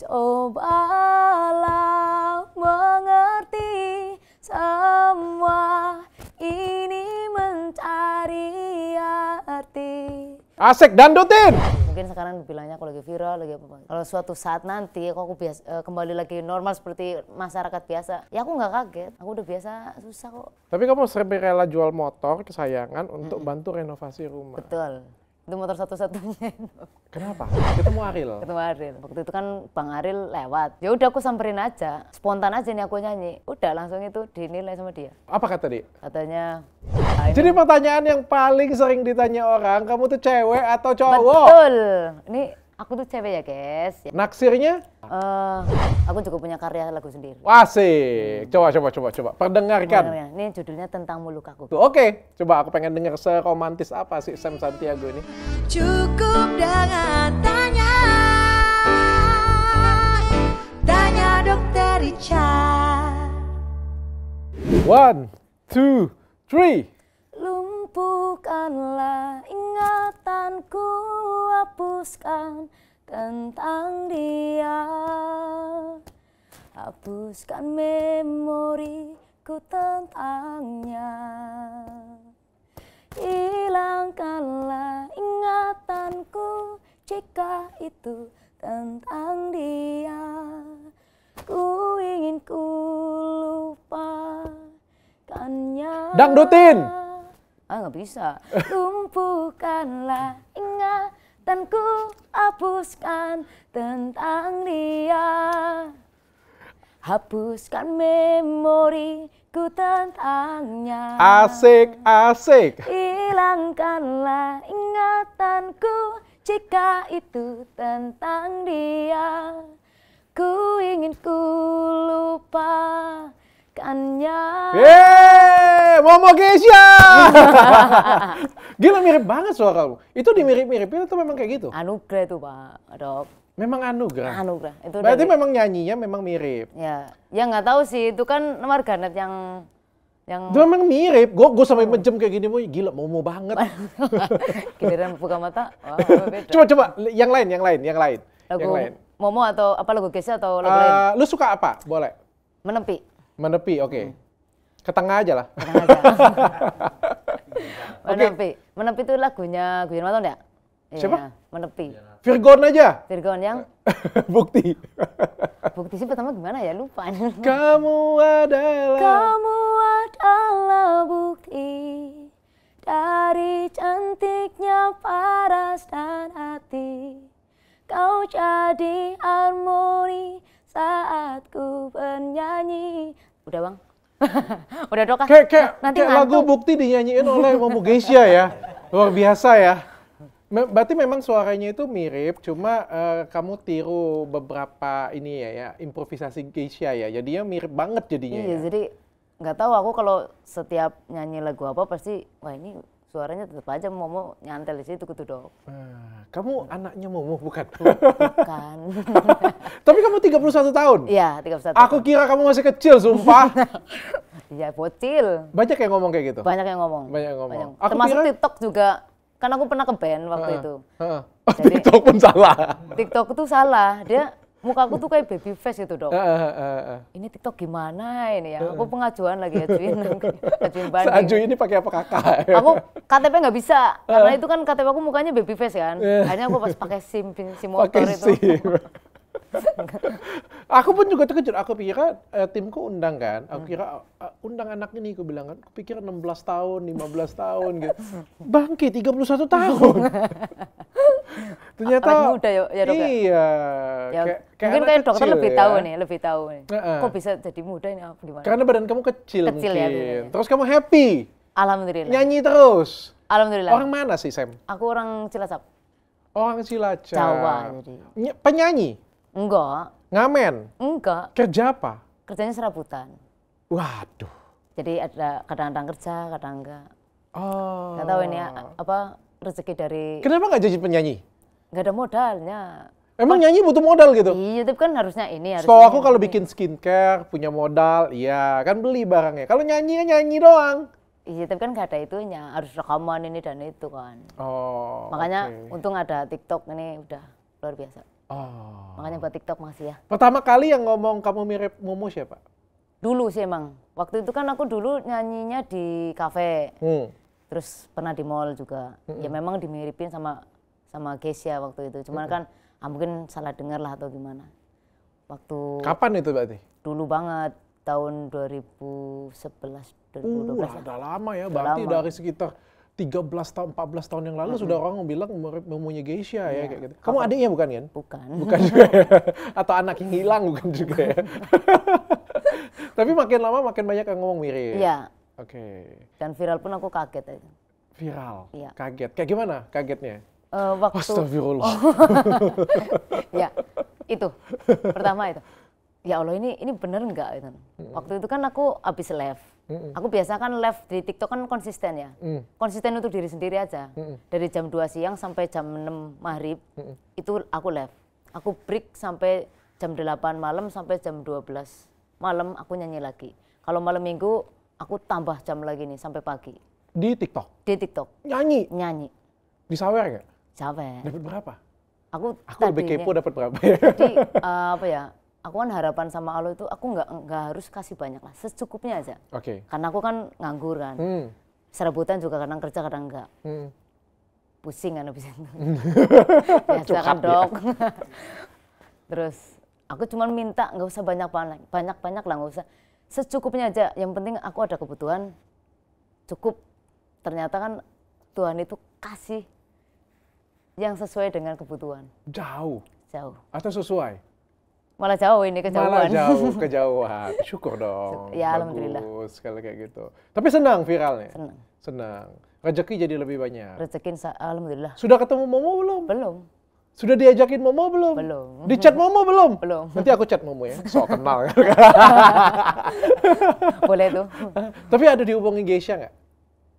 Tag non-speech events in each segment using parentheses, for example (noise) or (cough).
Cobalah mengerti semua ini mencari arti. Asik dandutin. Mungkin sekarang bilangnya aku lagi viral, lagi apa Kalau suatu saat nanti aku, aku biasa, uh, eh, kembali lagi normal seperti masyarakat biasa, ya aku nggak kaget. Aku udah biasa susah kok. Tapi kamu sering rela jual motor kesayangan untuk bantu renovasi rumah. Betul itu motor satu-satunya itu. Kenapa? Ketemu Aril. Ketemu Aril. Waktu itu kan Bang Aril lewat. Ya udah aku samperin aja. Spontan aja nih aku nyanyi. Udah langsung itu dinilai sama dia. Apa kata dia? Katanya Jadi pertanyaan yang paling sering ditanya orang, kamu tuh cewek atau cowok? Betul. Ini Aku tuh cewek ya, guys. Ya. Naksirnya? Uh, aku juga punya karya lagu sendiri. Asik. Hmm. Coba, coba, coba, coba. Perdengarkan. Ya, Ini judulnya tentang muluk aku. Oke, okay. coba aku pengen denger seromantis apa sih Sam Santiago ini. Cukup dengan tanya, tanya dokter Richard. One, two, three. Lumpuhkanlah ini hapuskan tentang dia Hapuskan memori ku tentangnya Hilangkanlah ingatanku jika itu tentang dia Ku ingin ku lupakannya Dangdutin! Ah nggak bisa. Lumpuhkanlah ingat dan ku hapuskan tentang dia. Hapuskan memori ku tentangnya. Asik, asik. Hilangkanlah ingatanku jika itu tentang dia. Ku ingin ku lupa mendapatkannya. Yeay, Momo Geisha! Gila mirip banget suara kamu. Itu dimirip-miripin itu memang kayak gitu? Anugerah itu Pak Dok. Memang anugerah? Anugerah. Itu Berarti dari... memang nyanyinya memang mirip? Ya, ya nggak tahu sih. Itu kan nomor warganet yang yang itu memang mirip gue gue sampai menjem kayak gini mau gila mau mau banget (laughs) giliran buka mata coba coba yang lain yang lain yang lain lagu yang lain. Momo atau apa lagu Gesia atau lagu uh, lain lu suka apa boleh menepi Menepi, oke. Okay. Hmm. Ke tengah aja lah. aja. (laughs) menepi. Okay. Menepi itu lagunya Guyon Maton ya? Iya, Siapa? Iya, menepi. Virgon aja. Virgon yang? (laughs) Bukti. (laughs) Bukti sih pertama gimana ya? Lupa. Kamu adalah. Kamu adalah bukti dari cantiknya paras dan hati. Kau jadi harmoni saat ku bernyanyi Udah bang? (laughs) Udah dok Kayak, kayak, Nanti kayak lagu bukti dinyanyiin oleh Mamu Geisha ya. Luar biasa ya. berarti memang suaranya itu mirip, cuma uh, kamu tiru beberapa ini ya, ya improvisasi Geisha ya. Jadi ya mirip banget jadinya. Iya, ya. jadi nggak tahu aku kalau setiap nyanyi lagu apa pasti wah ini suaranya tetap aja Momo nyantel di situ kutu gitu dong. Nah, kamu hmm. anaknya Momo bukan? Bukan. (laughs) Tapi kamu 31 tahun? Iya, 31 Aku tahun. kira kamu masih kecil, sumpah. (laughs) Iya, bocil. Banyak yang ngomong kayak gitu? Banyak yang ngomong. Banyak yang ngomong. Banyak. Aku Termasuk kira... TikTok juga. Kan aku pernah ke band waktu uh, itu. Uh, uh. Jadi, (laughs) TikTok pun salah. TikTok itu salah. Dia muka aku tuh kayak baby face gitu dong. Uh, uh, uh, uh. Ini TikTok gimana ini ya? Aku pengajuan lagi ya (laughs) ajuin banding. Aju ini pakai apa kakak? aku KTP nggak bisa uh. karena itu kan KTP aku mukanya baby face kan. Uh. Iya. Hanya aku pas pakai sim sim motor pake itu. Sim. aku pun juga terkejut. Aku pikir eh, timku undang kan. Aku hmm. kira uh, undang anak ini. Aku bilang kan. Aku pikir 16 tahun, 15 tahun gitu. Bangke 31 tahun. (laughs) (laughs) ternyata awet muda ya, ya dok ya? iya ya, kayak, mungkin kayak dokter lebih ya. tahu nih lebih tahu nih uh -uh. kok bisa jadi muda ini gimana karena badan kamu kecil, kecil ya, mungkin ya, terus kamu happy alhamdulillah nyanyi terus alhamdulillah orang mana sih Sam aku orang Cilacap orang Cilacap Jawa jadi penyanyi enggak ngamen enggak kerja apa kerjanya serabutan waduh jadi ada kadang-kadang kerja kadang enggak oh nggak tahu ini apa rezeki dari Kenapa nggak jadi penyanyi? Nggak ada modalnya. Emang Mas, nyanyi butuh modal gitu? Iya, tapi kan harusnya ini harusnya Kalau aku kalau bikin skincare punya modal, iya kan beli barangnya. Kalau nyanyi ya nyanyi doang. Iya, tapi kan gak ada itunya. Harus rekaman ini dan itu kan. Oh. Makanya okay. untung ada TikTok ini udah luar biasa. Oh. Makanya buat TikTok masih ya. Pertama kali yang ngomong kamu mirip Momo siapa? Dulu sih emang. Waktu itu kan aku dulu nyanyinya di kafe. Hmm terus pernah di mall juga mm-hmm. ya memang dimiripin sama sama Gesia waktu itu cuman mm-hmm. kan ah, mungkin salah dengar lah atau gimana waktu kapan itu berarti dulu banget tahun 2011 2012 uh, lah. udah lama ya berarti lama. dari sekitar 13 tahun 14 tahun yang lalu hmm. sudah orang bilang mempunyai geisha ya, ya kayak gitu. Kamu Apa? adiknya bukan kan? Bukan. Bukan (laughs) juga ya. Atau anak yang hilang bukan juga ya. (laughs) Tapi makin lama makin banyak yang ngomong mirip. Iya. Oke. Okay. Dan viral pun aku kaget aja. Viral? Iya. Kaget. Kayak gimana kagetnya? Uh, waktu... Astagfirullah. Oh. (laughs) ya, itu. Pertama itu. Ya Allah ini ini bener nggak? Itu. Waktu itu kan aku habis live. Aku biasa kan live di TikTok kan konsisten ya. Mm. Konsisten untuk diri sendiri aja. Dari jam 2 siang sampai jam 6 maghrib itu aku live. Aku break sampai jam 8 malam sampai jam 12 malam aku nyanyi lagi. Kalau malam minggu Aku tambah jam lagi nih sampai pagi. Di TikTok? Di TikTok. Nyanyi? Nyanyi. Di sawer gak? Sawer. Dapat berapa? Aku, aku tadinya, lebih kepo ya. dapat berapa ya? Jadi uh, (laughs) apa ya, aku kan harapan sama Allah itu aku nggak nggak harus kasih banyak lah secukupnya aja oke okay. karena aku kan nganggur kan hmm. serabutan juga kadang kerja kadang enggak hmm. pusing kan abis itu biasa (laughs) ya, kan dok (laughs) terus aku cuma minta nggak usah banyak banyak banyak banyak lah nggak usah secukupnya aja. Yang penting aku ada kebutuhan cukup. Ternyata kan Tuhan itu kasih yang sesuai dengan kebutuhan. Jauh. Jauh. Atau sesuai? Malah jauh ini kejauhan. Malah jauh (laughs) kejauhan. Syukur dong. Ya Bagus. alhamdulillah. sekali kayak gitu. Tapi senang viralnya. Senang. Senang. Rezeki jadi lebih banyak. Rezeki alhamdulillah. Sudah ketemu Momo belum? Belum. Sudah diajakin Momo belum? Belum. Di chat Momo belum? Belum. Nanti aku chat Momo ya, so kenal. Ya. (laughs) Boleh tuh. Tapi ada dihubungi Geisha nggak?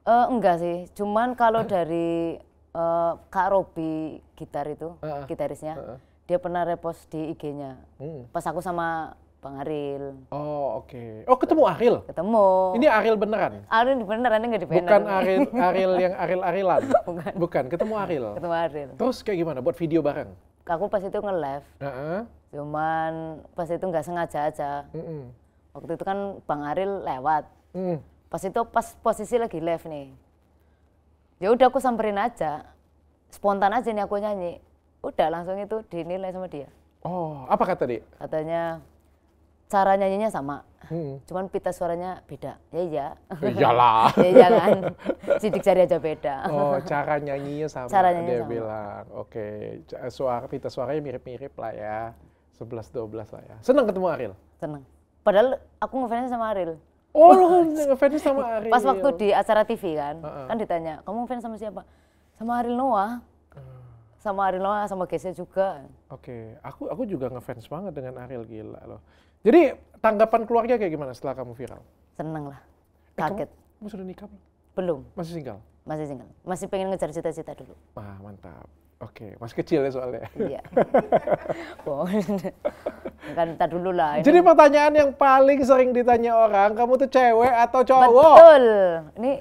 Uh, enggak sih, cuman kalau dari uh, Kak Robi gitar itu, uh -uh. gitarisnya, uh -uh. dia pernah repost di IG-nya. Hmm. Pas aku sama Bang Aril. Oh, oke. Okay. Oh, ketemu Aril? Ketemu. Ini Aril beneran? Aril beneran, enggak nggak di banner. Bukan Aril, Aril (laughs) yang Aril-Arilan? (laughs) Bukan. Bukan, ketemu Aril? Ketemu Aril. Terus kayak gimana, buat video bareng? Aku pas itu nge-live. Uh-uh. Cuman pas itu nggak sengaja aja. Uh-uh. Waktu itu kan Bang Aril lewat. Uh. Pas itu pas posisi lagi live nih. Ya udah aku samperin aja. Spontan aja nih aku nyanyi. Udah langsung itu dinilai sama dia. Oh, apa kata dia? Katanya, cara nyanyinya sama hmm. cuman pita suaranya beda ya iya lah. ya jangan sidik jari aja beda oh cara nyanyinya sama cara nyanyinya dia sama. bilang oke okay. suara pita suaranya mirip-mirip lah ya 11 12 lah ya senang ketemu Ariel. senang padahal aku ngefans sama Ariel. Oh, lu ngefans sama (laughs) Ariel. Pas waktu di acara TV kan, uh -uh. kan ditanya, kamu ngefans sama siapa? Sama Ariel Noah hmm. sama Ariel Noah sama Gese juga. Oke, okay. aku aku juga ngefans banget dengan Ariel gila loh. Jadi tanggapan keluarga kayak gimana setelah kamu viral? Seneng lah, kaget. Eh, kamu, kamu sudah nikah belum? Masih single? Masih single. Masih pengen ngejar cita-cita dulu. Wah mantap. Oke, okay. masih kecil ya soalnya. Iya. (laughs) kan kita dulu lah. Jadi pertanyaan yang paling sering ditanya orang, kamu tuh cewek atau cowok? Betul. Ini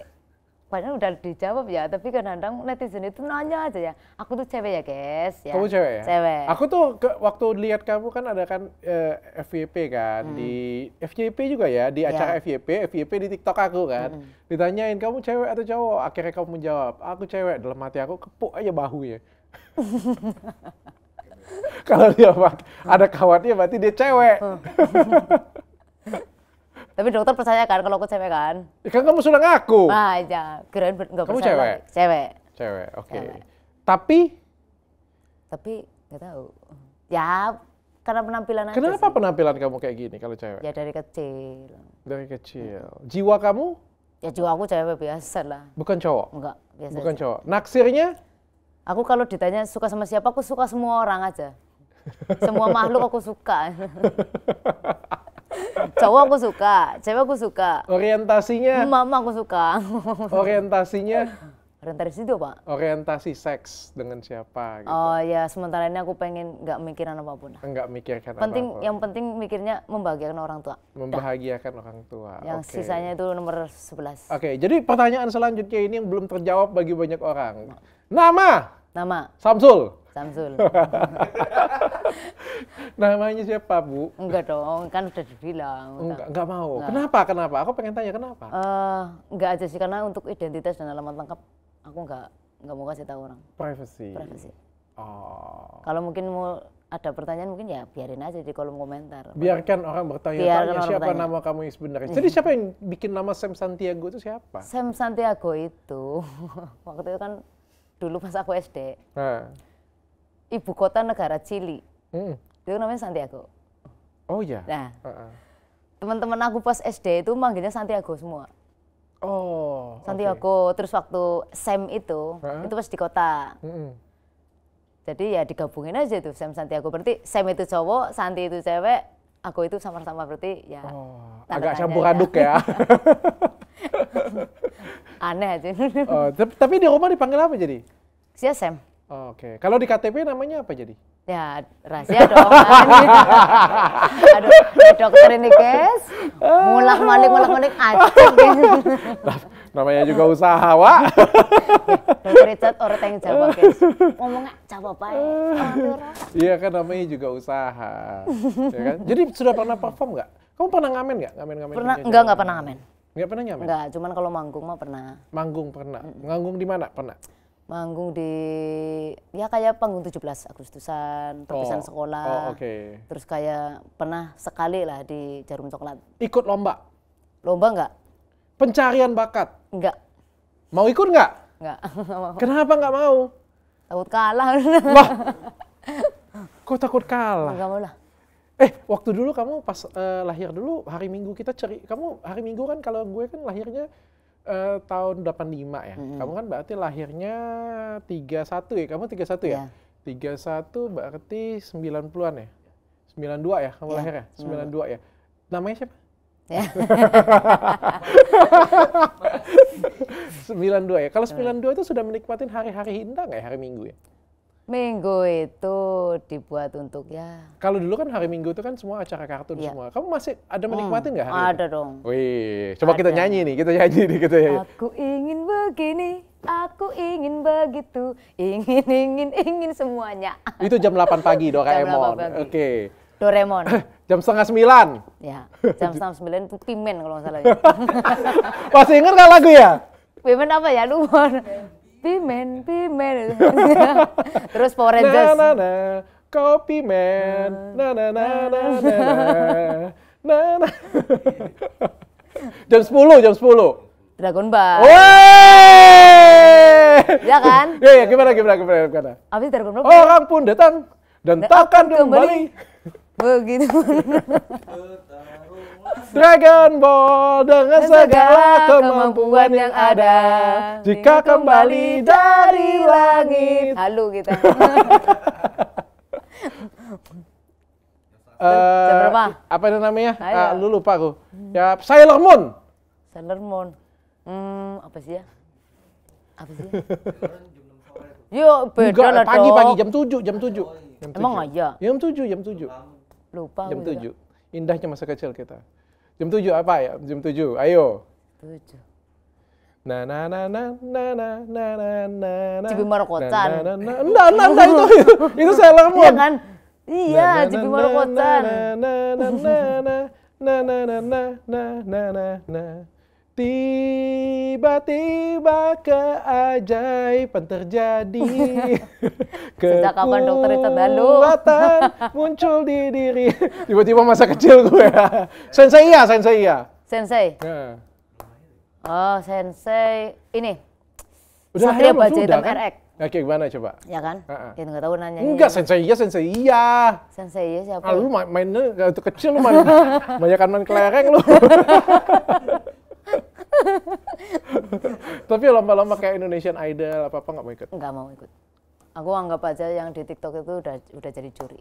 banyak udah dijawab ya, tapi kadang-kadang netizen itu nanya aja ya. Aku tuh cewek ya, guys. Ya. Kamu cewek ya? Cewek. Aku tuh ke, waktu lihat kamu kan ada kan uh, eh, FYP kan hmm. di FYP juga ya, di ya. acara yeah. FYP, FYP di TikTok aku kan. Hmm. Ditanyain kamu cewek atau cowok, akhirnya kamu menjawab, aku cewek. Dalam hati aku kepuk aja bahu ya. (laughs) Kalau dia ada kawatnya berarti dia cewek. Oh. (laughs) Tapi dokter percaya kan kalau aku cewek kan? Ya, kan kamu sudah ngaku. Ah, aja. Iya. Kirain enggak kamu Cewek? Lagi. Cewek. Cewek. Oke. Okay. Tapi tapi nggak tahu. Ya, karena penampilan Kenapa aja Kenapa penampilan kamu kayak gini kalau cewek? Ya dari kecil. Dari kecil. Jiwa kamu? Ya jiwa aku cewek biasa lah. Bukan cowok? Enggak, biasa Bukan aja. cowok. Naksirnya? Aku kalau ditanya suka sama siapa, aku suka semua orang aja. semua makhluk aku suka. (laughs) cowok aku suka, cewek aku suka. Orientasinya? Mama aku suka. orientasinya? Orientasi itu apa? Orientasi seks dengan siapa gitu. Oh ya, sementara ini aku pengen nggak mikiran apapun. Nggak mikirkan penting, apapun. Yang penting mikirnya membahagiakan orang tua. Membahagiakan Dah. orang tua. Yang okay. sisanya itu nomor 11. Oke, okay, jadi pertanyaan selanjutnya ini yang belum terjawab bagi banyak orang. Nah. Nama? Nama. Samsul? Samsul. (laughs) Namanya siapa, Bu? Enggak dong, kan udah dibilang. Enggak, enggak mau. Enggak. Kenapa? Kenapa? Aku pengen tanya kenapa. Uh, enggak aja sih karena untuk identitas dan alamat lengkap aku enggak enggak mau kasih tahu orang. Privacy. Privacy. Oh. Kalau mungkin mau ada pertanyaan mungkin ya biarin aja di kolom komentar. Biarkan orang bertanya-tanya siapa bertanya. nama kamu yang sebenarnya. Hmm. Jadi siapa yang bikin nama Sam Santiago itu siapa? Sam Santiago itu (laughs) waktu itu kan dulu pas aku SD. Nah ibu kota negara Chili. Hmm. Itu namanya Santiago. Oh iya. Nah. Uh -uh. Teman-teman aku pas SD itu manggilnya Santiago semua. Oh. Santiago okay. terus waktu SEM itu, uh itu pas di kota. Uh Jadi ya digabungin aja tuh Sam e Santiago. Berarti Sam e itu cowok, Santi itu cewek, aku itu sama-sama berarti ya. Oh, agak campur aduk ya. (laughs) Aneh sih. Oh, tapi di rumah dipanggil apa jadi? Si Sam. E Oke, okay. kalau di KTP namanya apa jadi? Ya rahasia dong. Kan? (laughs) Aduh, dokter ini guys, mulak malik mulak malik aja. namanya juga usaha, Wak. dokter Richard orang yang jawab guys, ngomongnya jawab apa? Iya kan namanya juga usaha, ya kan? Jadi sudah pernah perform nggak? Kamu pernah ngamen nggak? Ngamen ngamen? Pernah, enggak nggak pernah ngamen. Enggak pernah ngamen. Enggak, cuman kalau manggung mah pernah. Manggung pernah. Manggung di mana? Pernah manggung di ya kayak panggung 17 Agustusan, perpisahan oh, sekolah. Oh, okay. Terus kayak pernah sekali lah di Jarum Coklat. Ikut lomba? Lomba enggak? Pencarian bakat? Enggak. Mau ikut enggak? Enggak. (laughs) Kenapa enggak mau? Takut kalah. (laughs) Wah. Kok takut kalah? Enggak mau lah. Eh, waktu dulu kamu pas uh, lahir dulu hari Minggu kita ceri kamu hari Minggu kan kalau gue kan lahirnya uh, tahun 85 ya. Mm -hmm. Kamu kan berarti lahirnya 31 ya. Kamu 31 ya? yeah. 31 berarti 90-an ya. 92 ya kamu yeah. lahirnya? 92 mm. ya. Namanya siapa? Yeah. Iya. (laughs) 92 ya. Kalau 92 itu sudah menikmati hari-hari indah nggak ya? Hari Minggu ya? Minggu itu dibuat untuk ya. Kalau dulu kan hari Minggu itu kan semua acara kartun ya. semua. Kamu masih ada hmm, menikmati nggak hari? Ada itu? dong. Wih, coba ada. kita nyanyi nih, kita nyanyi nih, kita nyanyi. Aku ingin begini, aku ingin begitu, ingin ingin ingin semuanya. Itu jam 8 pagi (laughs) Doraemon. Oke. Okay. Doraemon. (laughs) jam setengah sembilan. Ya, (laughs) jam setengah sembilan itu Pimen kalau nggak salah. Ya. Masih ingat nggak lagu ya? Pimen apa ya? Lupa. Pimen, pimen. (laughs) Terus Power Rangers. Na, na, na. Kau pimen. Na na na na na. Na jam sepuluh, jam sepuluh. Dragon Ball. Wey! Ya kan? (laughs) Ya, ya, gimana, gimana, gimana, gimana? Abis Dragon Ball. Orang pun datang dan takkan kembali. Begitu. (laughs) Dragon Ball dengan segala kemampuan yang ada. Jika kembali dari langit. lalu kita. (laughs) Eh, apa itu namanya? Uh, lu lupa aku. Hmm. Ya Sailor Moon. Sailor Moon. Hmm, apa sih ya? Apa sih? (laughs) Yo, beda lah Pagi-pagi jam tujuh jam tujuh Jam Emang aja? Jam tujuh jam tujuh Lupa. Jam tujuh Indahnya masa kecil kita. Jam 7 apa ya? Jam 7. Ayo. 7. Na na na na na na na na na na. Cibi Marokotan. Na na na na na itu itu na na Iya na na na na Na na na na na na na na na na na na. Tiba-tiba keajaiban terjadi. (laughs) Sejak kapan dokter itu baru muncul di diri. Tiba-tiba masa kecil gue. sensei ya, sensei ya. Sensei. Yeah. Oh, sensei. Ini. Udah Satria Baja Hitam kan? RX. Oke, gimana coba? Ya kan? Uh-uh. Ya nggak tahu nanya. Enggak, sensei iya, sensei iya. Sensei iya siapa? Ah, lu main, mainnya itu kecil lu main, banyak (laughs) main kelereng lu. (laughs) (laughs) Tapi lomba-lomba kayak Indonesian Idol apa-apa nggak mau ikut? Nggak mau ikut. Aku anggap aja yang di TikTok itu udah udah jadi curi.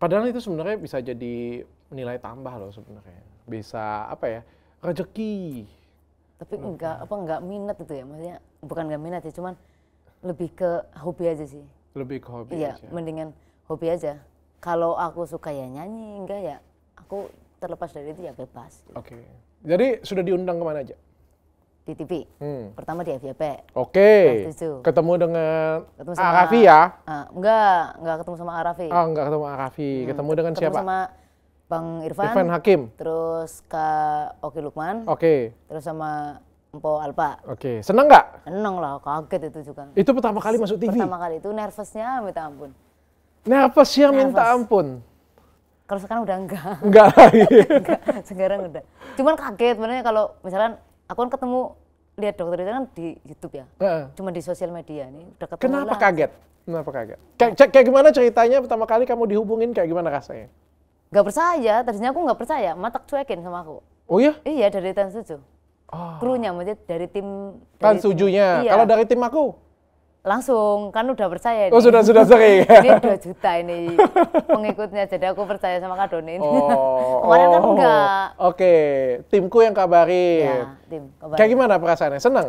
Padahal itu sebenarnya bisa jadi nilai tambah loh sebenarnya. Bisa apa ya? Rezeki. Tapi hmm. enggak apa enggak minat itu ya maksudnya. Bukan enggak minat ya, cuman lebih ke hobi aja sih. Lebih ke hobi iya, aja. mendingan hobi aja. Kalau aku suka ya nyanyi, enggak ya aku terlepas dari itu ya bebas. Oke. Okay. Jadi sudah diundang kemana aja? di TV. Hmm. Pertama di FYP. Oke. Okay. Ketemu dengan ketemu sama, Arafi ya? Uh, enggak, enggak ketemu sama Arafi. Oh, enggak ketemu Arafi. Hmm. Ketemu dengan ketemu siapa? sama Bang Irfan. Irfan Hakim. Terus Kak Oki Lukman. Oke. Okay. Terus sama Empo Alpa. Oke, okay. seneng nggak? Seneng lah, kaget itu juga. Itu pertama kali masuk TV? Pertama kali itu nervousnya minta ampun. Nervous ya minta ampun? Kalau sekarang udah enggak. Enggak lagi? (laughs) enggak, sekarang udah. Cuman kaget sebenarnya kalau misalkan aku kan ketemu lihat dokter itu kan di YouTube ya, uh-uh. cuma di sosial media nih. Udah ketemu Kenapa lah. kaget? Kenapa kaget? Kayak, kayak gimana ceritanya pertama kali kamu dihubungin kayak gimana rasanya? Gak percaya, tadinya aku gak percaya, matak cuekin sama aku. Oh iya? Iya dari Tan Suju. Oh. Krunya, maksudnya dari tim. Dari Tan Sujunya. Iya. Kalau dari tim aku? langsung kan udah percaya oh, ini. Oh sudah sudah sering. (laughs) ini dua juta ini (laughs) pengikutnya jadi aku percaya sama Kak Doni. Oh, (laughs) Kemarin kan oh, kan enggak. Oke, okay. timku yang kabari. Ya, tim. Kabarin. Kayak gimana perasaannya? seneng?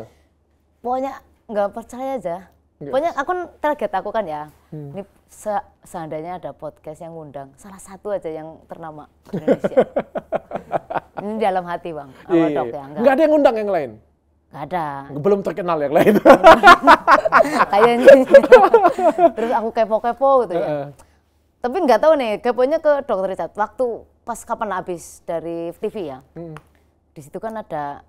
Pokoknya enggak percaya aja. Yes. Pokoknya aku kan target aku kan ya. Hmm. Ini se seandainya ada podcast yang ngundang salah satu aja yang ternama Indonesia. ini dalam hati bang. Iya, iya, iya. Ya, enggak. enggak ada yang ngundang yang lain. Gak ada. Belum terkenal yang lain. (laughs) Kayaknya. (laughs) Terus aku kepo-kepo gitu ya. Uh -uh. Tapi nggak tahu nih, keponya ke dokter Richard. Waktu pas kapan habis dari TV ya, hmm. di situ kan ada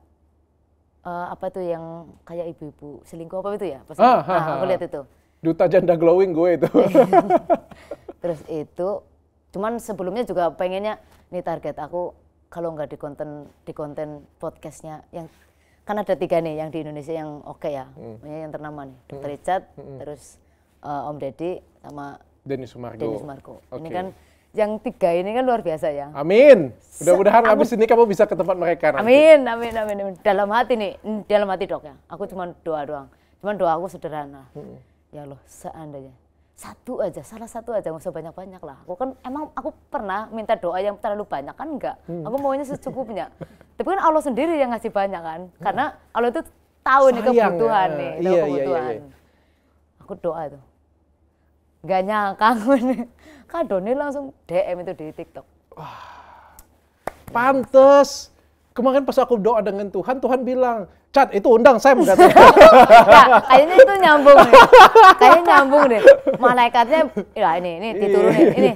uh, apa tuh yang kayak ibu-ibu selingkuh apa itu ya? Pas ah, nah, ah, aku lihat itu. Duta janda glowing gue itu. (laughs) Terus itu, cuman sebelumnya juga pengennya, nih target aku kalau nggak di konten di konten podcastnya yang kan ada tiga nih yang di Indonesia yang oke okay ya, hmm. yang ternama nih, Dr. hmm. Richard, hmm. terus uh, Om Deddy sama Denny Sumargo. Denny Sumargo. Okay. Ini kan yang tiga ini kan luar biasa ya. Amin. Mudah-mudahan habis ini kamu bisa ke tempat mereka nanti. Amin, amin, amin, amin. Dalam hati nih, dalam hati dok ya. Aku cuma doa doang. Cuma doa aku sederhana. Hmm. Ya loh, seandainya satu aja, salah satu aja, nggak usah banyak-banyak lah. Aku kan emang aku pernah minta doa yang terlalu banyak kan enggak. Hmm. Aku maunya secukupnya. (laughs) Tapi kan Allah sendiri yang ngasih banyak kan. Karena hmm. Allah itu tahu Sayang nih kebutuhan ya. nih, tahu iya, iya, iya kebutuhan. Iya, iya, Aku doa tuh. nggak nyangka aku nih. (laughs) Kadone langsung DM itu di TikTok. Wah. Pantes. Kemarin pas aku doa dengan Tuhan, Tuhan bilang, Cat, itu undang Sam bukan. (laughs) nah, kayaknya itu nyambung nih. Kayaknya nyambung deh. Malaikatnya, ya ini, ini iya, diturunin, iya, ini. Iya.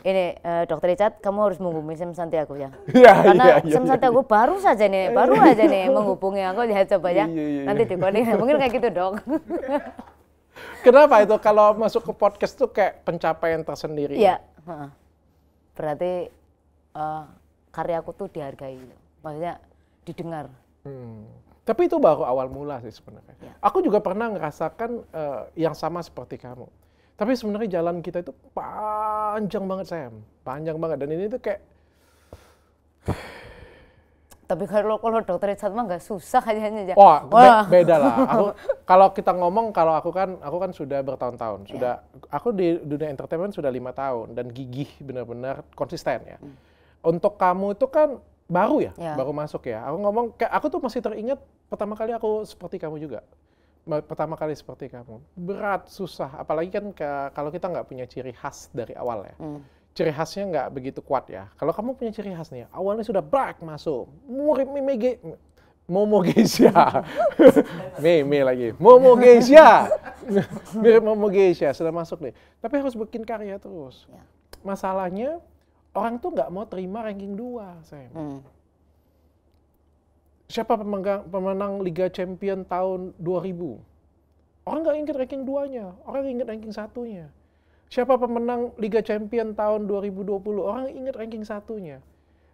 Ini uh, dokter Icat, kamu harus menghubungi Sam Santiago ya. ya Karena ya, ya, Sam Santiago baru saja nih, baru aja nih (laughs) menghubungi aku ya coba ya. Nanti dikoordinir, mungkin kayak gitu dong. (laughs) Kenapa itu kalau masuk ke podcast tuh kayak pencapaian tersendiri? Iya. Ya? Berarti uh, eh, karyaku tuh dihargai, maksudnya didengar. Hmm tapi itu baru awal mula sih sebenarnya. Ya. Aku juga pernah ngerasakan uh, yang sama seperti kamu. Tapi sebenarnya jalan kita itu panjang banget Sam, panjang banget. Dan ini tuh kayak tapi kalau kalau dokter Richard mah nggak susah aja aja. Wah, Wah. Be beda lah. Aku (laughs) kalau kita ngomong kalau aku kan aku kan sudah bertahun-tahun, ya. sudah ya. aku di dunia entertainment sudah lima tahun dan gigih benar-benar konsisten ya. Hmm. Untuk kamu itu kan baru ya, ya, baru masuk ya. Aku ngomong, aku tuh masih teringat pertama kali aku seperti kamu juga. Pertama kali seperti kamu, berat, susah. Apalagi kan ke, kalau kita nggak punya ciri khas dari awal ya. Hmm. Ciri khasnya nggak begitu kuat ya. Kalau kamu punya ciri khas nih, awalnya sudah brak masuk, murid mimege, Momo Geisha. Meme (laughs) me lagi. Momo Geisha. (laughs) Mirip Momo Geisha, sudah masuk nih. Tapi harus bikin karya terus. Ya. Masalahnya, orang tuh nggak mau terima ranking 2 saya. Hmm. Siapa pemenang, pemenang Liga Champion tahun 2000? Orang nggak ingat ranking 2-nya, orang ingat ranking satunya. Siapa pemenang Liga Champion tahun 2020? Orang ingat ranking satunya.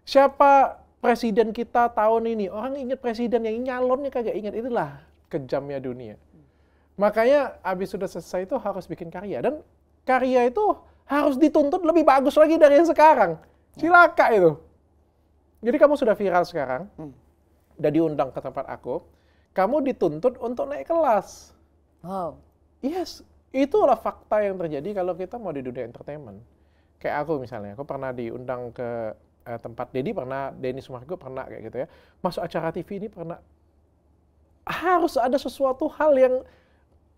Siapa presiden kita tahun ini? Orang ingat presiden yang nyalonnya kagak ingat. Itulah kejamnya dunia. Hmm. Makanya abis sudah selesai itu harus bikin karya. Dan karya itu harus dituntut lebih bagus lagi dari yang sekarang. Ya. Cilaka itu. Jadi kamu sudah viral sekarang, hmm. udah diundang ke tempat aku, kamu dituntut untuk naik kelas. Wow. Yes, itulah fakta yang terjadi kalau kita mau di dunia entertainment. Kayak aku misalnya, aku pernah diundang ke eh, tempat deddy pernah, Denny Sumargo pernah kayak gitu ya. Masuk acara TV ini pernah harus ada sesuatu hal yang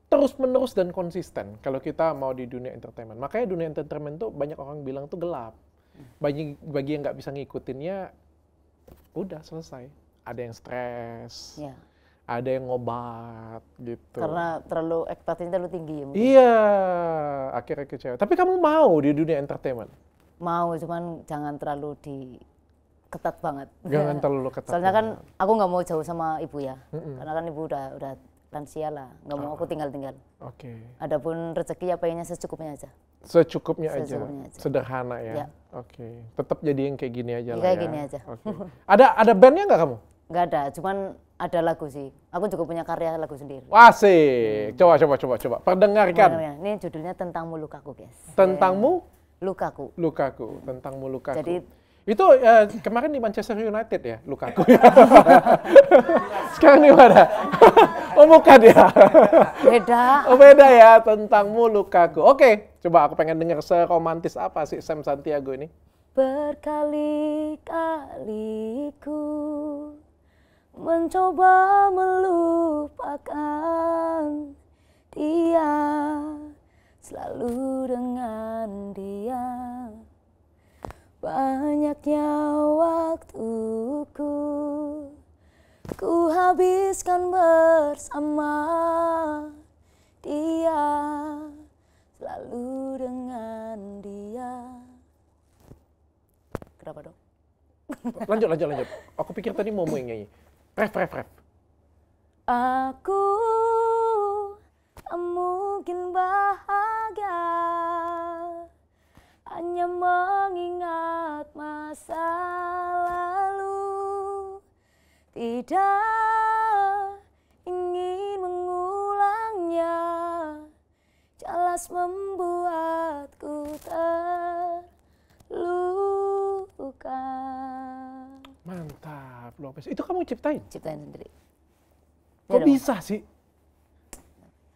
terus-menerus dan konsisten kalau kita mau di dunia entertainment. Makanya dunia entertainment tuh banyak orang bilang tuh gelap. Hmm. Bagi bagi yang nggak bisa ngikutinnya, udah selesai. Ada yang stres, ya. ada yang ngobat gitu. Karena terlalu ekspektasinya terlalu tinggi ya. Iya, akhirnya kecewa. Tapi kamu mau di dunia entertainment? Mau, cuman jangan terlalu di ketat banget. Jangan terlalu ketat. Soalnya kan banget. kan aku nggak mau jauh sama ibu ya, mm -mm. karena kan ibu udah udah lansia lah, nggak mau aku ah. tinggal-tinggal. Oke. Okay. Adapun rezeki ya pengennya secukupnya aja. Secukupnya, secukupnya aja. aja. Sederhana ya. ya. Oke. Okay. Tetap jadi yang kayak gini aja ya, lah. Kayak ya. gini aja. Okay. ada ada bandnya nggak kamu? Nggak ada, cuman ada lagu sih. Aku juga punya karya lagu sendiri. Wah sih, hmm. coba coba coba coba. Perdengarkan. Ya, ini judulnya tentangmu lukaku guys. Tentangmu? Lukaku. Lukaku, tentangmu lukaku. Jadi itu uh, kemarin di Manchester United ya, Lukaku. Iya. (laughs) Sekarang di mana? oh bukan ya. beda. Oh beda ya, tentangmu Lukaku. Oke, coba aku pengen dengar seromantis apa sih Sam Santiago ini? Berkali-kali ku mencoba melupakan dia selalu dengan dia Banyaknya waktuku Ku habiskan bersama dia Selalu dengan dia Kenapa dong? Lanjut, lanjut, lanjut. Aku pikir tadi mau mau nyanyi. Ref, ref, ref. Aku mungkin bahagia hanya mengingat masa lalu tidak ingin mengulangnya jelas membuatku terluka mantap Lopez itu kamu ciptain ciptain sendiri kok iya bisa sih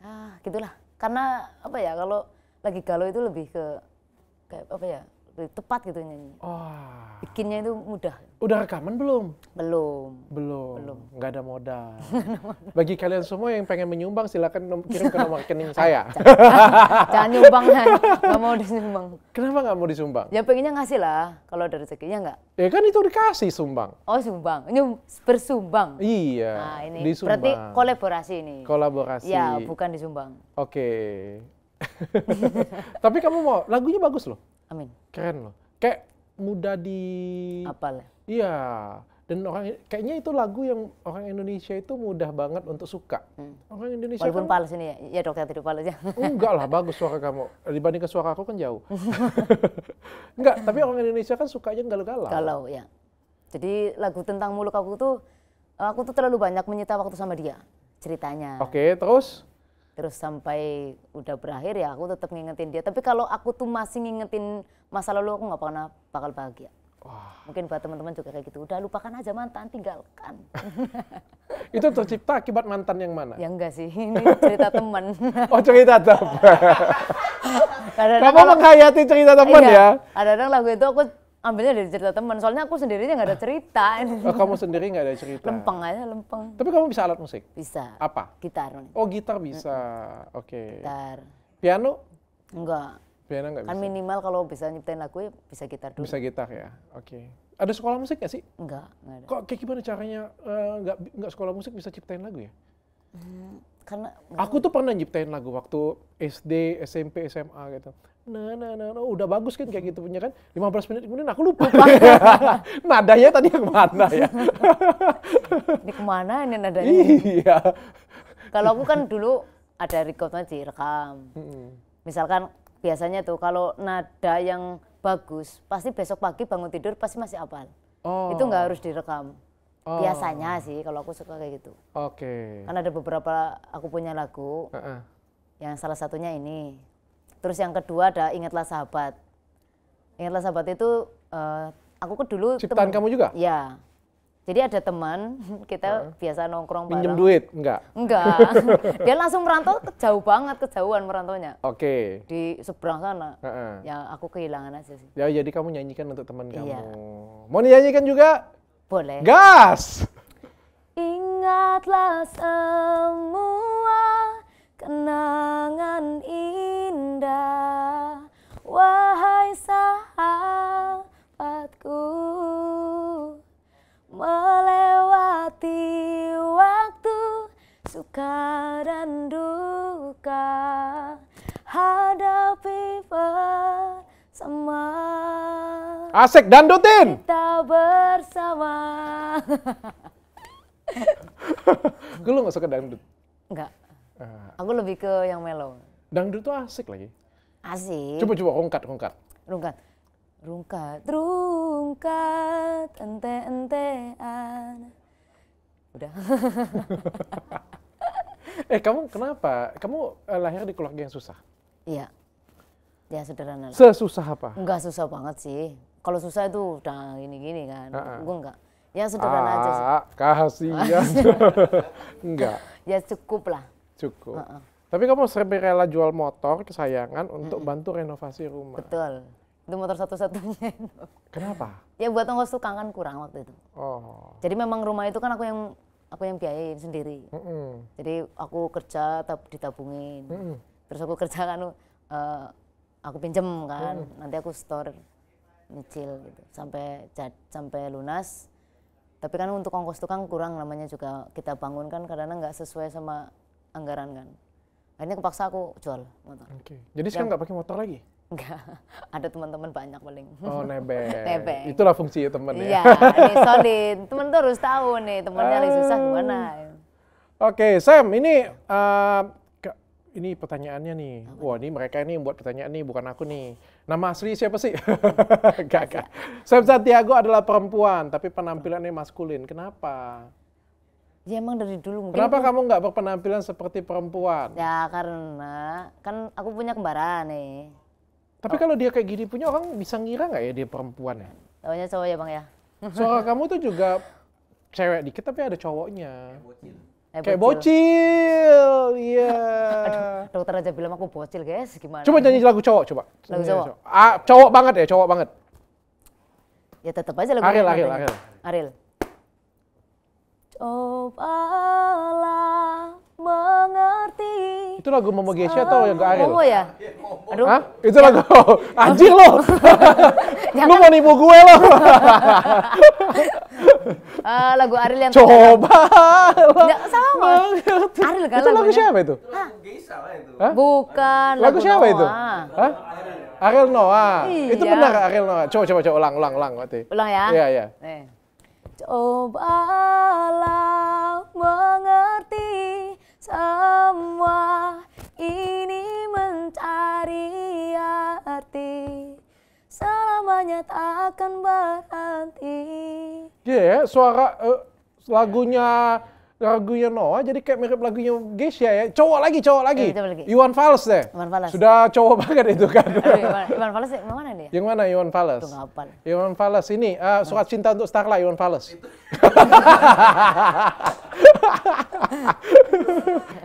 ah gitulah karena apa ya kalau lagi galau itu lebih ke kayak apa ya tepat gitu nyanyi. Oh. Bikinnya itu mudah. Udah rekaman belum? Belum. Belum. Belum. Nggak ada modal. (laughs) Bagi kalian semua yang pengen menyumbang silakan kirim ke nomor rekening (laughs) saya. Jangan, Jangan nyumbang kan. Nggak mau disumbang. Kenapa nggak mau disumbang? Ya pengennya ngasih lah kalau dari rezekinya nggak. Ya kan itu dikasih sumbang. Oh sumbang. Ini bersumbang. Iya. Nah ini disumbang. berarti kolaborasi ini. Kolaborasi. Ya bukan disumbang. Oke. Okay. (laughs) Tapi kamu mau lagunya bagus loh. Amin. Keren loh. Kayak mudah di Apal ya? Iya. Dan orang kayaknya itu lagu yang orang Indonesia itu mudah banget untuk suka. Hmm. Orang Indonesia Walaupun kan, pals ini ya, ya dokter tidak pals ya. Oh, enggak lah, bagus suara kamu. Dibandingkan suara aku kan jauh. (laughs) enggak, tapi orang Indonesia kan sukanya galau-galau. Galau, ya. Jadi lagu tentang muluk aku tuh, aku tuh terlalu banyak menyita waktu sama dia ceritanya. Oke, okay, terus? terus sampai udah berakhir ya aku tetap ngingetin dia tapi kalau aku tuh masih ngingetin masa lalu aku nggak pernah bakal bahagia Wah. mungkin buat teman-teman juga kayak gitu udah lupakan aja mantan tinggalkan (laughs) itu tercipta akibat mantan yang mana ya enggak sih (laughs) ini cerita teman oh cerita teman (laughs) kamu menghayati cerita teman iya, ya ada kadang lagu itu aku ambilnya dari cerita teman. Soalnya aku sendiri nggak ada cerita. (laughs) Oh, kamu sendiri nggak ada cerita. Lempeng aja, lempeng. Tapi kamu bisa alat musik? Bisa. Apa? Gitar. Oh, gitar bisa. hmm Oke. Okay. Gitar. Piano? Enggak. Piano enggak kan bisa. Kan minimal kalau bisa nyiptain lagu ya bisa gitar dulu. Bisa gitar ya. Oke. Okay. Ada sekolah musik gak sih? Enggak, enggak ada. Kok kayak gimana caranya enggak eh, uh, nggak sekolah musik bisa ciptain lagu ya? Hmm karena aku tuh pernah nyiptain lagu waktu SD, SMP, SMA gitu. Nah, nah, nah, nah, udah bagus kan kayak gitu punya kan. 15 menit kemudian aku lupa. (laughs) nadanya tadi mana ya? (laughs) ini kemana ini nadanya? Iya. Kalau aku kan dulu ada recordnya direkam. Misalkan biasanya tuh kalau nada yang bagus, pasti besok pagi bangun tidur pasti masih apal. Oh. Itu nggak harus direkam. Oh. Biasanya sih kalau aku suka kayak gitu. Oke. Okay. Kan ada beberapa aku punya lagu. Uh -uh. Yang salah satunya ini. Terus yang kedua ada Ingatlah Sahabat. Ingatlah Sahabat itu uh, aku ke dulu ciptaan kamu juga? Iya. Jadi ada teman, (laughs) kita uh. biasa nongkrong bareng. Pinjem duit? Enggak. Enggak. (laughs) Dia langsung merantau ke jauh banget kejauhan merantaunya. Oke. Okay. Di seberang sana. Uh -uh. Ya aku kehilangan aja sih. Ya jadi kamu nyanyikan untuk teman iya. kamu. Mau nyanyikan juga? Boleh. Gas! Ingatlah semua kenangan indah, wahai sahabatku. Melewati waktu suka dan duka, hadapi bersama. Asik dandutin. Kita bersama. Gue (laughs) lu gak suka dangdut? Enggak. Uh. Ah. Aku lebih ke yang melo. Dangdut tuh asik lagi. Asik. Coba coba rungkat rungkat. Rungkat. Rungkat, rungkat, ente entean. Udah. (laughs) eh kamu kenapa? Kamu uh, lahir di keluarga yang susah? Iya. Ya sederhana. Sesusah apa? Enggak susah banget sih kalau susah itu udah gini-gini kan. Uh-uh. Gue enggak. Ya sederhana ah, aja sih. Ah, kasihan. enggak. (laughs) Ya cukup lah. Cukup. Uh-uh. Tapi kamu sering rela jual motor kesayangan untuk uh bantu renovasi rumah. Betul. Itu motor satu-satunya. Kenapa? Ya buat ngos kan kurang waktu itu. Oh. Jadi memang rumah itu kan aku yang aku yang biayain sendiri. Mm -hmm. Jadi aku kerja tab, ditabungin. Mm -hmm. Terus aku kerja kan uh, aku pinjem kan, mm -hmm. nanti aku store nyicil gitu sampai sampai lunas tapi kan untuk ongkos tukang kurang namanya juga kita bangun kan karena nggak sesuai sama anggaran kan akhirnya kepaksa aku jual motor okay. jadi sekarang nggak pakai motor lagi Enggak, (laughs) ada teman-teman banyak paling. Oh, nebeng. (laughs) nebeng. Itulah fungsi teman ya. Iya, ini solid. teman tuh harus tahu nih, temannya uh, lagi susah gimana. Oke, okay, Sam, ini uh, ini pertanyaannya nih. Wah, ini mereka ini buat pertanyaan nih, bukan aku nih. Nama asli siapa sih? (laughs) gak, gak. Sam Santiago adalah perempuan, tapi penampilannya maskulin. Kenapa? Ya emang dari dulu mungkin. Kenapa aku... kamu nggak berpenampilan seperti perempuan? Ya karena kan aku punya kembaran nih. Tapi oh. kalau dia kayak gini punya orang bisa ngira nggak ya dia perempuan ya? Tawanya cowok ya bang ya. Suara (laughs) kamu tuh juga cewek dikit tapi ada cowoknya. Eh, bocil. Kayak bocil, (laughs) iya. Yeah. Aduh, dokter aja bilang aku bocil, guys. Gimana? Coba nyanyi lagu cowok, coba. Lagu iya, cowok. Cowok. Ah, cowok banget ya, cowok banget. Ya tetap aja lagu. Ariel, Ariel, Ariel. Ariel. Cobalah mengerti. Itu lagu Momo Gesha atau yang ke Ariel? Momo ya? Aduh. Hah? Itu ya. lagu (laughs) anjing lo. (laughs) lu mau nipu gue lo uh, lagu Ariel yang coba nggak sama Ariel kan itu lagu siapa itu Hah? bukan lagu, lagu siapa Noah. itu Hah? Ariel Noah iya. itu benar Ariel Noah coba coba coba ulang ulang ulang Wati ulang ya iya iya eh. cobalah mengerti semua ini mencari arti selamanya tak akan berhenti. Iya yeah, suara uh, lagunya lagunya Noah jadi kayak mirip lagunya Gesya ya. Cowok lagi, cowok lagi. Iya, lagi. Iwan Fals deh. Iwan Fals. Sudah cowok banget itu kan. Aduh, Iwan, Fals yang mana dia? Yang mana Iwan Fals? Iwan Fals ini uh, surat cinta untuk Starla Iwan Fals. (laughs)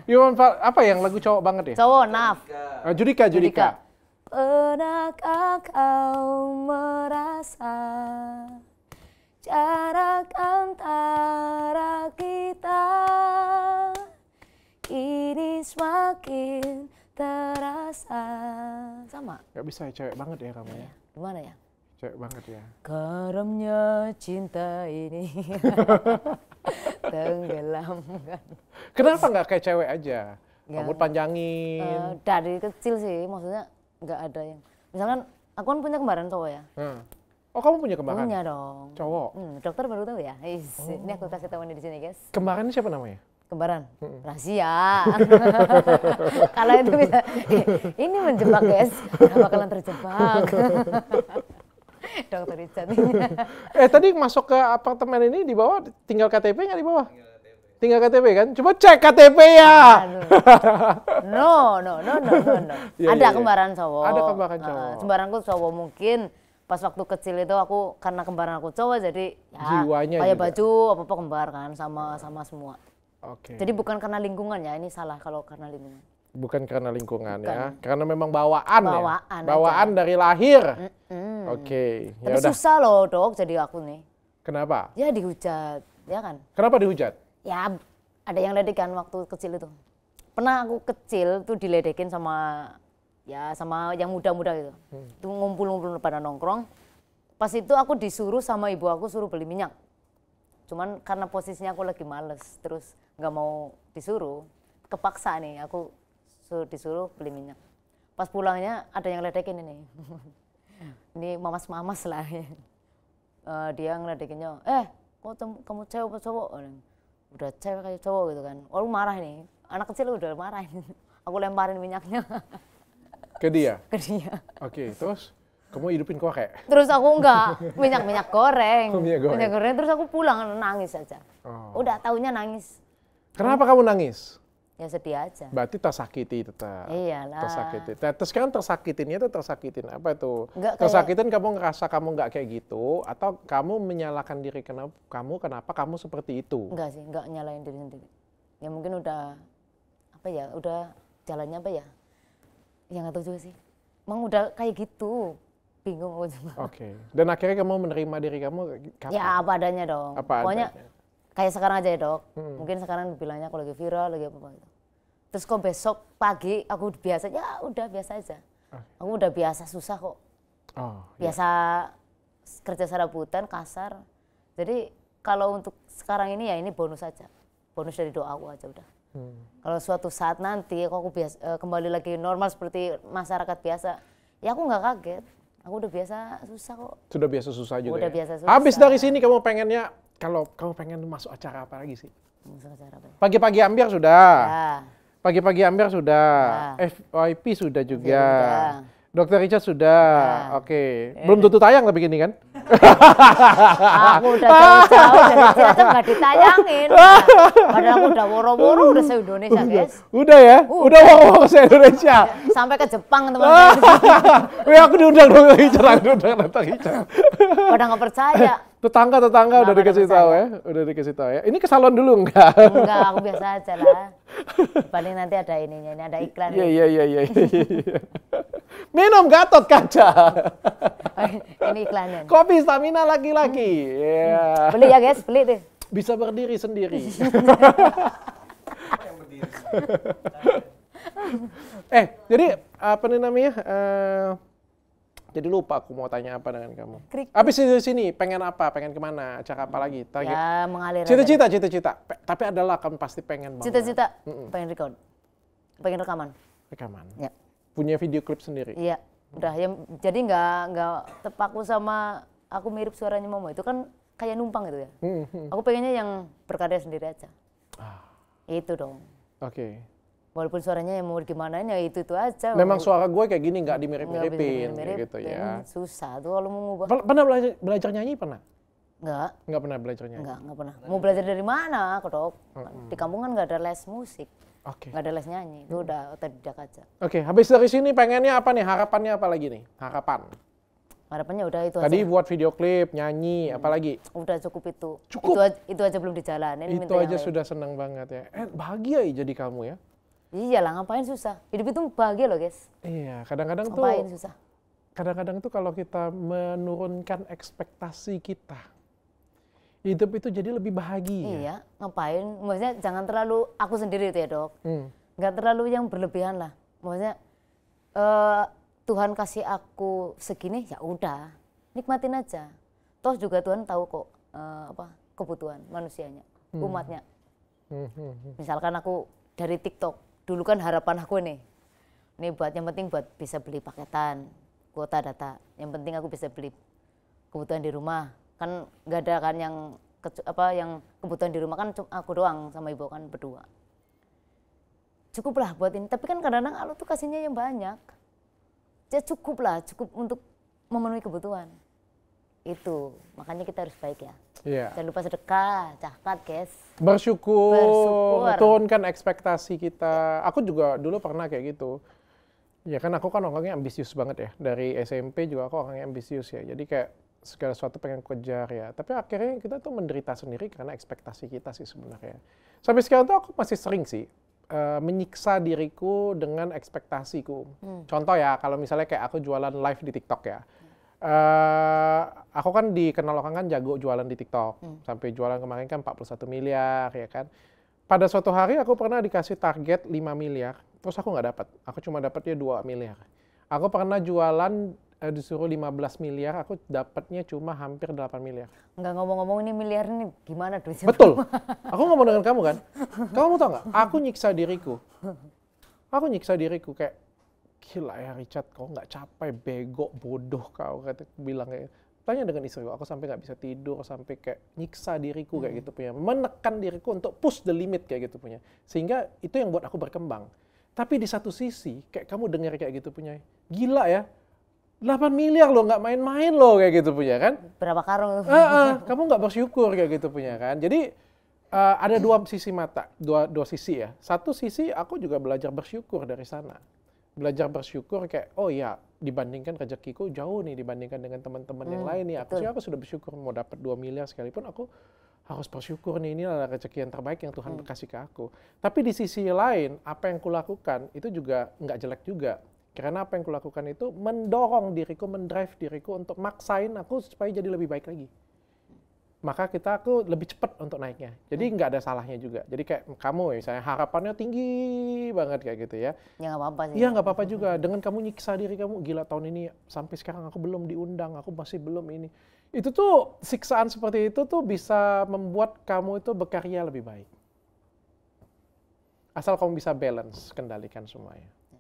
Iwan Fals apa yang lagu cowok banget ya? Cowok Naf. Uh, Judika, Judika. Judika. Pernahkah kau merasa jarak antara kita ini semakin terasa? Sama? Gak bisa ya, cewek banget ya kamu ya. Iya. Gimana ya? Cewek banget ya. Karamnya cinta ini (laughs) tenggelam. Kenapa nggak kayak cewek aja? Rambut panjangin. Uh, dari kecil sih, maksudnya nggak ada yang misalkan aku kan punya kembaran cowok ya hmm. oh kamu punya kembaran punya dong cowok hmm, dokter baru tahu ya eh, Is, oh. ini aku kasih tahu di sini guys kembaran siapa namanya kembaran hmm. rahasia (laughs) kalau itu bisa (laughs) ini menjebak guys bakalan terjebak (laughs) dokter Richard eh tadi masuk ke apartemen ini di bawah tinggal KTP nggak di bawah tinggal KTP kan? Coba cek KTP ya. no, no, no, no, no, no. (laughs) Yeah, ada yeah, iya. kembaran cowok. Ada kembaran cowok. Uh, kembaranku cowok mungkin pas waktu kecil itu aku karena kembaran aku cowok jadi ya Jiwanya kayak baju apa apa kembar kan sama sama semua. Oke. Okay. Jadi bukan karena lingkungan ya, ini salah kalau karena lingkungan. Bukan karena lingkungan ya, bukan. ya, karena memang bawaan, bawaan ya. Bawaan aja. dari lahir. Mm -mm. Oke. Okay. Ya Tapi susah loh dok jadi aku nih. Kenapa? Ya dihujat, ya kan? Kenapa dihujat? ya ada yang ledekan waktu kecil itu pernah aku kecil tuh diledekin sama ya sama yang muda-muda gitu hmm. itu ngumpul-ngumpul pada nongkrong pas itu aku disuruh sama ibu aku suruh beli minyak cuman karena posisinya aku lagi males terus nggak mau disuruh kepaksa nih aku suruh disuruh beli minyak pas pulangnya ada yang ledekin ini (laughs) ini mamas-mamas lah uh, (laughs) dia ngeledekinnya eh kok kamu cewek cowok udah cewek kayak cowok gitu kan orang marah nih anak kecil udah marah (laughs) aku lemparin minyaknya ke dia (laughs) ke dia oke okay, terus kamu hidupin kayak, terus aku enggak (laughs) minyak minyak goreng minyak goreng terus aku pulang nangis aja oh. udah tahunya nangis kenapa kamu nangis Ya sedih aja. Berarti tersakiti tetap. lah. Tersakiti. Nah, terus kan tersakitinnya itu tersakitin apa itu? Enggak, kayak... kamu ngerasa kamu nggak kayak gitu atau kamu menyalahkan diri kenapa kamu kenapa kamu seperti itu? Enggak sih, enggak nyalain diri sendiri. Ya mungkin udah apa ya, udah jalannya apa ya? Yang nggak tahu juga sih. Emang udah kayak gitu bingung aku Oke. Okay. Dan akhirnya kamu menerima diri kamu ya, kapan? Ya apa adanya dong. Apa Pokoknya adanya kayak sekarang aja ya dok hmm. mungkin sekarang bilangnya aku lagi viral lagi apa, -apa gitu terus kok besok pagi aku biasa ya udah biasa aja ah. aku udah biasa susah kok oh, iya. biasa yeah. kerja serabutan kasar jadi kalau untuk sekarang ini ya ini bonus aja bonus dari doa aku aja udah hmm. kalau suatu saat nanti kok aku biasa eh, kembali lagi normal seperti masyarakat biasa ya aku nggak kaget aku udah biasa susah kok sudah biasa susah juga udah ya? biasa susah habis dari sini kamu pengennya kalau kamu pengen masuk acara apa lagi sih? Masuk acara apa? Ya? Pagi-pagi ambiar sudah. Ya. Pagi-pagi ambiar sudah. Ya. FYP sudah juga. Ya. Dokter Richard sudah, Ya. oke. Okay. Ya. Belum tentu tayang tapi gini kan? aku udah jauh-jauh jadi Cilacap nggak ditayangin. (laughs) padahal aku udah woro-woro udah se Indonesia guys. Udah ya, udah, udah woro-woro se Indonesia. (laughs) Sampai ke Jepang teman-teman. (laughs) Wih aku diundang Dokter Richard, aku diundang Dokter Richard. Padahal nggak percaya. Tetangga tetangga udah dikasih tahu ya, udah dikasih tahu ya. Ini ke salon dulu enggak? Enggak, aku biasa aja lah. (laughs) Paling nanti ada ininya, ini ada iklan. Iya iya iya, iya iya iya. Minum Gatot Kaca. ini iklannya. Kopi stamina laki-laki. Yeah. Beli ya guys, beli deh. Bisa berdiri sendiri. (laughs) eh, jadi apa nih namanya? Uh, jadi lupa aku mau tanya apa dengan kamu. Krik. Abis dari sini pengen apa? Pengen kemana? Cakap apa lagi? Target. Ya mengalir. Cita-cita, cita-cita. Tapi adalah kamu pasti pengen banget. Cita-cita. Mm -mm. Pengen record. Pengen rekaman. Rekaman. Ya. Punya video klip sendiri. Iya. Udah ya jadi nggak nggak tepaku sama aku mirip suaranya Momo itu kan kayak numpang gitu ya. Mm-hmm. Aku pengennya yang berkarya sendiri aja. Ah. Itu dong. Oke. Okay walaupun suaranya yang mau gimana ya itu itu aja. Memang suara gue kayak gini nggak dimirip-miripin gitu ya. Hmm, susah tuh kalau mau ngubah. Pernah belajar, belajar nyanyi pernah? Enggak. Enggak pernah belajar nyanyi? Enggak, enggak pernah. Mau belajar dari mana, Kodok? Hmm. Di kampung kan enggak ada les musik. Oke. Okay. ada les nyanyi, itu hmm. udah otodidak aja. Oke, okay. habis dari sini pengennya apa nih? Harapannya apa lagi nih? Harapan. Harapannya udah itu Tadi aja. buat video klip, nyanyi, hmm. apalagi? Udah cukup itu. Cukup? Itu aja, itu aja belum dijalanin. Itu aja sudah senang banget ya. Eh, bahagia ya jadi kamu ya? Iyalah ngapain susah. Hidup itu bahagia loh guys. Iya kadang-kadang tuh. Ngapain susah. Kadang-kadang tuh kalau kita menurunkan ekspektasi kita. Hidup itu jadi lebih bahagia. Iya ngapain. Maksudnya jangan terlalu aku sendiri itu ya dok. Hmm. terlalu yang berlebihan lah. Maksudnya uh, Tuhan kasih aku segini ya udah nikmatin aja. Toh juga Tuhan tahu kok uh, apa kebutuhan manusianya, hmm. umatnya. Hmm, hmm, hmm. Misalkan aku dari TikTok dulu kan harapan aku nih ini buat yang penting buat bisa beli paketan kuota data yang penting aku bisa beli kebutuhan di rumah kan nggak ada kan yang apa yang kebutuhan di rumah kan aku doang sama ibu kan berdua cukuplah buat ini tapi kan kadang-kadang Allah tuh kasihnya yang banyak ya cukuplah cukup untuk memenuhi kebutuhan itu makanya kita harus baik ya yeah. jangan lupa sedekah zakat guys bersyukur, bersyukur turunkan ekspektasi kita aku juga dulu pernah kayak gitu ya kan aku kan orangnya ambisius banget ya dari SMP juga aku orangnya ambisius ya jadi kayak segala sesuatu pengen kejar ya tapi akhirnya kita tuh menderita sendiri karena ekspektasi kita sih sebenarnya sampai sekarang tuh aku masih sering sih uh, menyiksa diriku dengan ekspektasiku. Hmm. Contoh ya, kalau misalnya kayak aku jualan live di TikTok ya uh, aku kan dikenal orang kan jago jualan di TikTok. Hmm. Sampai jualan kemarin kan 41 miliar ya kan. Pada suatu hari aku pernah dikasih target 5 miliar, terus aku nggak dapat. Aku cuma dapatnya 2 miliar. Aku pernah jualan eh, disuruh 15 miliar, aku dapatnya cuma hampir 8 miliar. Nggak ngomong-ngomong ini miliar ini gimana duitnya? Betul. Aku ngomong dengan kamu kan. Kamu tau nggak? Aku nyiksa diriku. Aku nyiksa diriku kayak gila ya Richard, kau nggak capek, bego, bodoh kau, kata bilang kayak gitu. tanya dengan istri aku sampai nggak bisa tidur, sampai kayak nyiksa diriku kayak hmm. gitu punya, menekan diriku untuk push the limit kayak gitu punya, sehingga itu yang buat aku berkembang. Tapi di satu sisi, kayak kamu dengar kayak gitu punya, gila ya, 8 miliar lo nggak main-main lo kayak gitu punya kan? Berapa karung? uh, uh, kamu nggak bersyukur kayak gitu punya kan? Jadi uh, ada dua sisi mata, dua dua sisi ya. Satu sisi aku juga belajar bersyukur dari sana belajar bersyukur kayak oh ya dibandingkan rezekiku jauh nih dibandingkan dengan teman-teman hmm, yang lain nih aku sih aku sudah bersyukur mau dapat 2 miliar sekalipun aku harus bersyukur nih ini adalah rezeki yang terbaik yang Tuhan hmm. kasih ke aku tapi di sisi lain apa yang kulakukan itu juga nggak jelek juga karena apa yang kulakukan itu mendorong diriku mendrive diriku untuk maksain aku supaya jadi lebih baik lagi maka kita aku lebih cepat untuk naiknya. Jadi hmm. nggak hmm. ada salahnya juga. Jadi kayak kamu misalnya harapannya tinggi banget kayak gitu ya. Ya nggak apa-apa sih. Iya nggak apa-apa juga. Dengan kamu nyiksa diri kamu, gila tahun ini sampai sekarang aku belum diundang, aku masih belum ini. Itu tuh siksaan seperti itu tuh bisa membuat kamu itu berkarya lebih baik. Asal kamu bisa balance, kendalikan semuanya. Ya.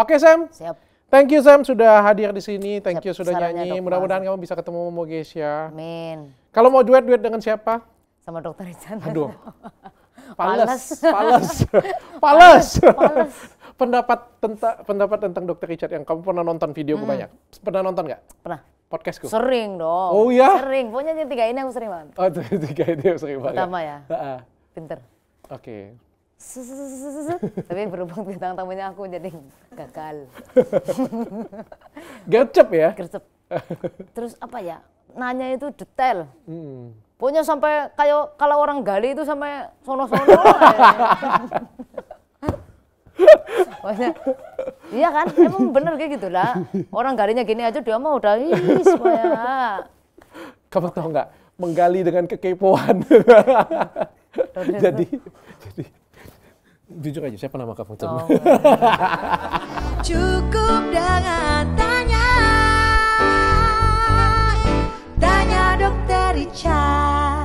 Oke okay, Sam. Siap. Thank you Sam sudah hadir di sini. Thank you sudah nyanyi. Mudah-mudahan kamu bisa ketemu Momo Gesia. Amin. Kalau mau duet-duet dengan siapa? Sama Dokter Ican. Aduh. Pales, pales, pales. pendapat tentang pendapat tentang Dokter Richard yang kamu pernah nonton video hmm. banyak. Pernah nonton nggak? Pernah. Podcastku. Sering dong. Oh iya. Sering. Pokoknya tiga ini aku sering banget. Oh (laughs) tiga ini aku sering banget. Pertama ya. Pinter. Oke. Okay tapi berhubung bintang tamunya aku jadi gagal gercep ya gercep terus apa ya nanya itu detail hmm. punya sampai kayak kalau orang gali itu sampai sono-sono Pokoknya, iya kan, emang bener kayak gitu lah. Orang galinya gini aja dia mau udah ih semuanya. Kamu tahu nggak, menggali dengan kekepoan. Jadi jujur aja saya pernah makan funcur. Oh, Cukup dengan tanya, tanya dokter Richard.